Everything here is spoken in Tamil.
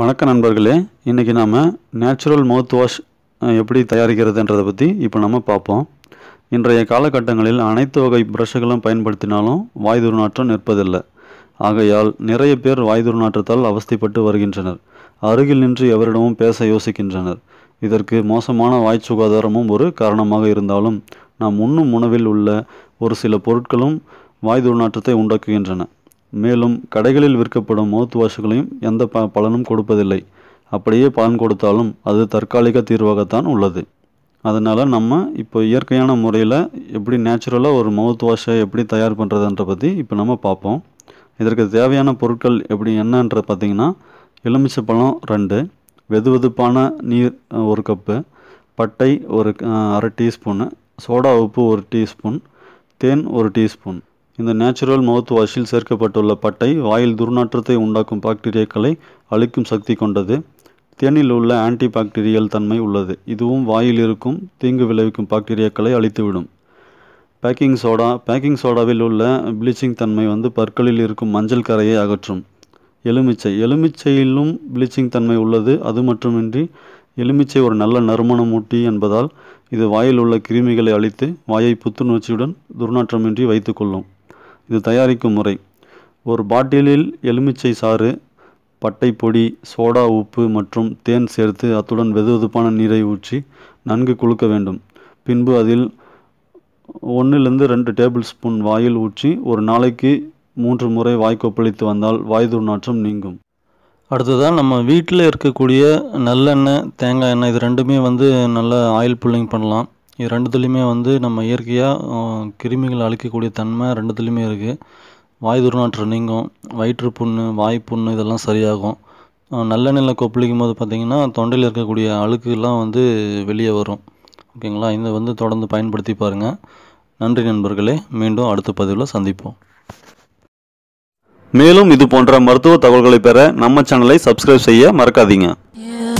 வணக்க நண்பர்களே இன்றைக்கி நாம் நேச்சுரல் மவுத் வாஷ் எப்படி தயாரிக்கிறதுன்றதை பற்றி இப்போ நம்ம பார்ப்போம் இன்றைய காலகட்டங்களில் அனைத்து வகை ப்ரஷ்களும் பயன்படுத்தினாலும் வாய் துர்நாற்றம் நிற்பதில்லை ஆகையால் நிறைய பேர் வாய் துர்நாற்றத்தால் அவஸ்தைப்பட்டு வருகின்றனர் அருகில் நின்று எவரிடமும் பேச யோசிக்கின்றனர் இதற்கு மோசமான வாய் சுகாதாரமும் ஒரு காரணமாக இருந்தாலும் நாம் உண்ணும் உணவில் உள்ள ஒரு சில பொருட்களும் வாய் துர்நாற்றத்தை உண்டாக்குகின்றன மேலும் கடைகளில் விற்கப்படும் மவுத் வாஷ்களையும் எந்த ப பலனும் கொடுப்பதில்லை அப்படியே பலன் கொடுத்தாலும் அது தற்காலிக தீர்வாகத்தான் உள்ளது அதனால் நம்ம இப்போ இயற்கையான முறையில் எப்படி நேச்சுரலாக ஒரு மவுத் வாஷை எப்படி தயார் பண்ணுறதுன்ற பற்றி இப்போ நம்ம பார்ப்போம் இதற்கு தேவையான பொருட்கள் எப்படி என்னன்ற பார்த்திங்கன்னா எலுமிச்சை பழம் ரெண்டு வெது வெதுப்பான நீர் ஒரு கப்பு பட்டை ஒரு அரை டீஸ்பூனு சோடா உப்பு ஒரு டீஸ்பூன் தேன் ஒரு டீஸ்பூன் இந்த நேச்சுரல் மவுத் வாஷில் சேர்க்கப்பட்டுள்ள பட்டை வாயில் துர்நாற்றத்தை உண்டாக்கும் பாக்டீரியாக்களை அழிக்கும் சக்தி கொண்டது தேனில் உள்ள ஆன்டி பாக்டீரியல் தன்மை உள்ளது இதுவும் வாயில் இருக்கும் தீங்கு விளைவிக்கும் பாக்டீரியாக்களை அழித்துவிடும் பேக்கிங் சோடா பேக்கிங் சோடாவில் உள்ள ப்ளீச்சிங் தன்மை வந்து பற்களில் இருக்கும் மஞ்சள் கரையை அகற்றும் எலுமிச்சை எலுமிச்சையிலும் ப்ளீச்சிங் தன்மை உள்ளது அது மட்டுமின்றி எலுமிச்சை ஒரு நல்ல நறுமணமூட்டி என்பதால் இது வாயில் உள்ள கிருமிகளை அழித்து வாயை புத்துணர்ச்சியுடன் துர்நாற்றமின்றி வைத்துக்கொள்ளும் இது தயாரிக்கும் முறை ஒரு பாட்டிலில் எலுமிச்சை சாறு பட்டைப்பொடி சோடா உப்பு மற்றும் தேன் சேர்த்து அத்துடன் வெதுவெதுப்பான நீரை ஊற்றி நன்கு குலுக்க வேண்டும் பின்பு அதில் ஒன்றிலிருந்து ரெண்டு டேபிள் ஸ்பூன் வாயில் ஊற்றி ஒரு நாளைக்கு மூன்று முறை வாய் கொப்பளித்து வந்தால் வாய் துர்நாற்றம் நீங்கும் அடுத்ததான் நம்ம வீட்டில் இருக்கக்கூடிய நல்லெண்ணெய் தேங்காய் எண்ணெய் இது ரெண்டுமே வந்து நல்லா ஆயில் புல்லிங் பண்ணலாம் இது ரெண்டுத்துலேயுமே வந்து நம்ம இயற்கையாக கிருமிகள் அழிக்கக்கூடிய தன்மை ரெண்டுத்துலேயுமே இருக்குது வாய் துர்நாற்றம் நீங்கும் வயிற்று புண்ணு வாய் புண்ணு இதெல்லாம் சரியாகும் நல்லெண்ணெயில் கொப்பளிக்கும் போது பார்த்திங்கன்னா தொண்டையில் இருக்கக்கூடிய அழுக்குலாம் வந்து வெளியே வரும் ஓகேங்களா இதை வந்து தொடர்ந்து பயன்படுத்தி பாருங்கள் நன்றி நண்பர்களே மீண்டும் அடுத்த பதிவில் சந்திப்போம் மேலும் இது போன்ற மருத்துவ தகவல்களை பெற நம்ம சேனலை சப்ஸ்கிரைப் செய்ய மறக்காதீங்க